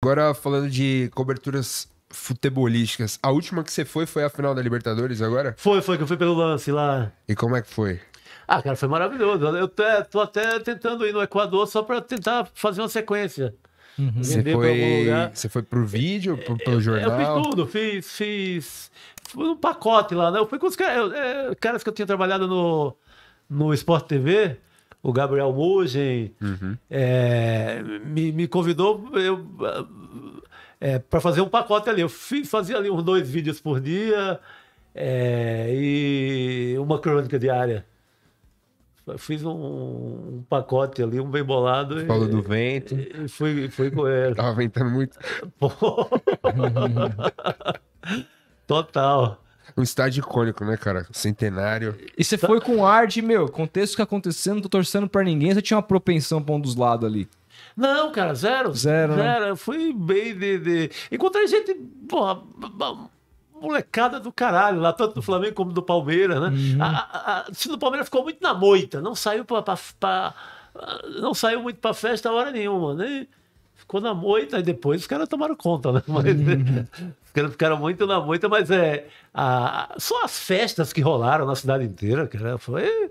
Agora, falando de coberturas futebolísticas, a última que você foi foi a final da Libertadores agora? Foi, foi, que eu fui pelo lance lá. E como é que foi? Ah, cara, foi maravilhoso. Eu é, tô até tentando ir no Equador só pra tentar fazer uma sequência. Uhum. Você foi, você foi pro vídeo, pro, é, pelo jornal? Eu fiz tudo, fiz, fiz um pacote lá, né? Eu fui com os caras, é, caras que eu tinha trabalhado no, no Sport TV, o Gabriel Mugen, uhum. é, me, me convidou é, para fazer um pacote ali. Eu fiz, fazia ali uns dois vídeos por dia é, e uma crônica diária. fiz um, um, pacote ali, um bem bolado. Falou do vento. E, e fui, fui com ele. Tava ventando muito. Total. Um estádio icônico, né, cara? Centenário. E você foi com ar de, meu, contexto que tá acontecendo, não tô torcendo pra ninguém, você tinha uma propensão pra um dos lados ali. Não, cara, zero. Zero. Né? Zero. Né? Eu fui bem de, de. Encontrei gente, porra, molecada do caralho lá, tanto do Flamengo como do Palmeiras, né? Uhum. A, a, a, do Palmeiras ficou muito na moita, não saiu pra. pra, pra não saiu muito pra festa a hora nenhuma, né? ficou na moita e depois os caras tomaram conta, né? Mas, os né? uhum. caras ficaram muito na moita, mas é a, só as festas que rolaram na cidade inteira, cara, foi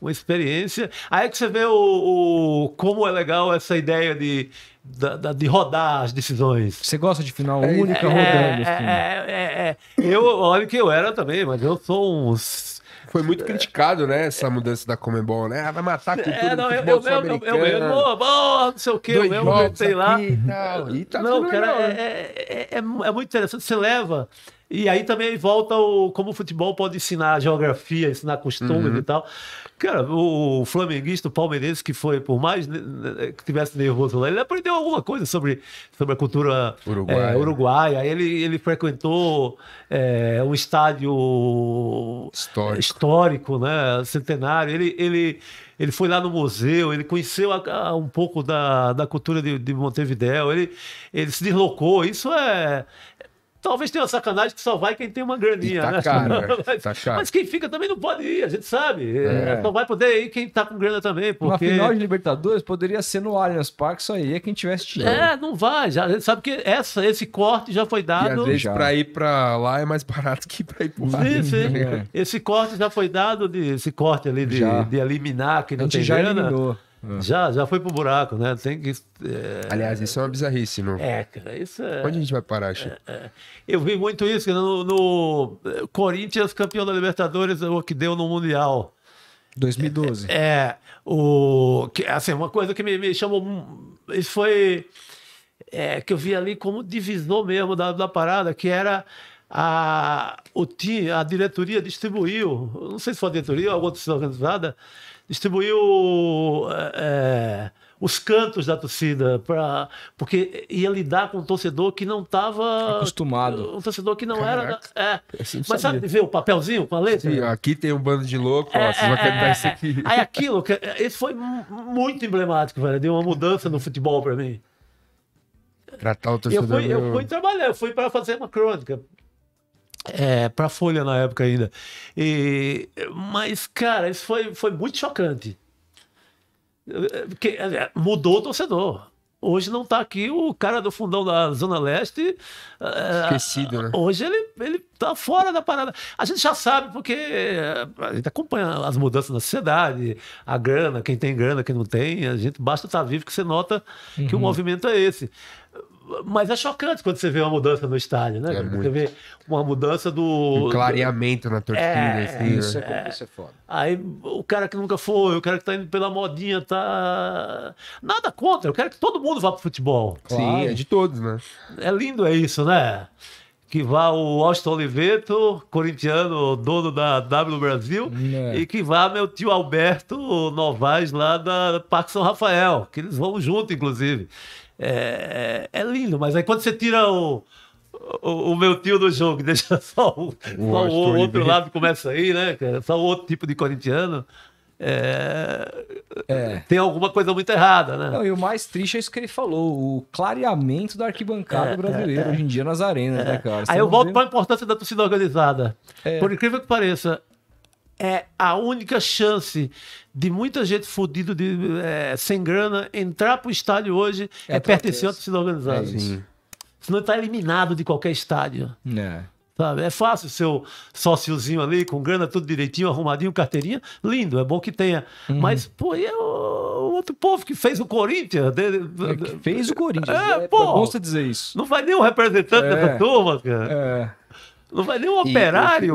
uma experiência. Aí é que você vê o, o como é legal essa ideia de, da, da, de rodar as decisões. Você gosta de final é, única é, rodando? É, assim. é, é, é, Eu, olha que eu era também, mas eu sou uns foi muito criticado, né, essa mudança da Comembol, né? Ah, vai matar a cultura é, não, do futebol eu, eu, eu, oh, não sei o quê, eu mesmo, sei lá. Aqui, não, e tá não cara, né? é, é, é, é muito interessante. Você leva e aí também volta o como o futebol pode ensinar geografia, ensinar costume uhum. e tal. Cara, o flamenguista, o palmeirense, que foi, por mais né, né, que tivesse nervoso lá, ele aprendeu alguma coisa sobre, sobre a cultura uruguaia. É, né? uruguaia. Ele, ele frequentou é, um estádio histórico. histórico, né? centenário. Ele, ele, ele foi lá no museu, ele conheceu a, a, um pouco da, da cultura de, de Montevideo, ele, ele se deslocou. Isso é, Talvez tenha uma sacanagem que só vai quem tem uma graninha. E tá né? caro, é, tá mas, tá mas quem fica também não pode ir, a gente sabe. É. é. Não vai poder ir quem tá com grana também. Porque... Uma final de Libertadores poderia ser no Allianz Parque, só ia quem tivesse dinheiro. É, não vai. Já, a gente sabe que essa, esse corte já foi dado. E às vezes pra ir pra lá é mais barato que pra ir pro Allianz. Sim, sim. É. Né? Esse corte já foi dado, de, esse corte ali de, de eliminar quem não tem grana. Eliminou ah. Já, já foi pro buraco, né? Tem que. É... Aliás, isso é uma bizarrice, não? É, cara, isso é. Onde a gente vai parar, Chico? É, é. Eu vi muito isso no, no, eh, Corinthians, campeão da Libertadores, o que deu no Mundial. 2012. É, é. o, assim, uma coisa que me, me chamou. Hum, isso foi. É, que eu vi ali como divisor mesmo da, da parada, que era a, o time, a diretoria distribuiu, não sei se foi a diretoria ou alguma organizada, distribuiu os cantos da torcida, pra, porque ia lidar com um torcedor que não estava. Acostumado. Um torcedor que não Caraca. era. É. Mas sabe ver o papelzinho com a letra? Sim, aqui tem um bando de louco, é, ó, vocês é, vão é, é isso é. aqui. Aí aquilo, esse é, foi muito emblemático, velho. Deu uma mudança no futebol para mim. Tratar o torcedor. Eu fui, eu fui trabalhar, eu fui para fazer uma crônica. É, pra Folha na época ainda. E, mas, cara, isso foi, foi muito chocante porque mudou o torcedor. Hoje não está aqui o cara do fundão da Zona Leste. Eh, Esquecido, né? Hoje ele, ele tá fora da parada. A gente já sabe porque eh, a gente acompanha as mudanças na sociedade, a grana, quem tem grana, quem não tem. A gente basta estar tá vivo que você nota uhum. que o uhum. movimento é esse. Mas é chocante quando você vê uma mudança no estádio, né? É você vê uma mudança do. Um clareamento na torcida. É, assim, né? isso, né? é, isso é foda. Aí o cara que nunca foi, o cara que tá indo pela modinha, tá. Nada contra, eu quero que todo mundo vá pro futebol. Claro. Sim, é de todos, né? É lindo, é isso, né? que vá o Austin Oliveto, corintiano, dono da W Brasil, é. e que vá meu tio Alberto Novaes, lá da Parque São Rafael, que eles vão junto, inclusive. É, é, é, lindo, mas aí quando você tira o, o, o, meu tio do jogo, deixa só o, só o outro lado começa aí, né? Só o outro tipo de corintiano. É... É. Tem alguma coisa muito errada, né? Não, e o mais triste é isso que ele falou: o clareamento da arquibancada é, brasileira é, hoje em dia nas arenas, é. né, cara? Você aí eu volto vendo? para a importância da torcida organizada. Por incrível que pareça, é a única chance de muita gente fodido é, sem grana entrar pro estádio hoje é, é pertencer a outro torcida organizada. É Senão está eliminado de qualquer estádio. É. Sabe? É fácil seu sóciozinho ali, com grana, tudo direitinho, arrumadinho, carteirinha. Lindo, é bom que tenha. Uhum. Mas, pô, e é o, outro povo que fez o Corinthians? É, que fez o Corinthians. É, é, pô, é dizer isso. Não vai nem um representante é, dessa turma, cara. É. Não vai nem um e, operário.